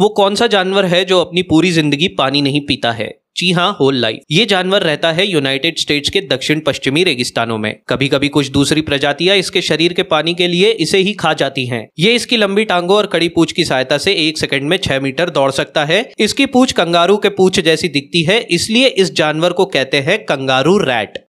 वो कौन सा जानवर है जो अपनी पूरी जिंदगी पानी नहीं पीता है जी हाँ होल लाइफ ये जानवर रहता है यूनाइटेड स्टेट्स के दक्षिण पश्चिमी रेगिस्तानों में कभी कभी कुछ दूसरी प्रजातियां इसके शरीर के पानी के लिए इसे ही खा जाती हैं। ये इसकी लंबी टांगों और कड़ी पूछ की सहायता से एक सेकंड में छह मीटर दौड़ सकता है इसकी पूछ कंगारू के पूछ जैसी दिखती है इसलिए इस जानवर को कहते हैं कंगारू रैट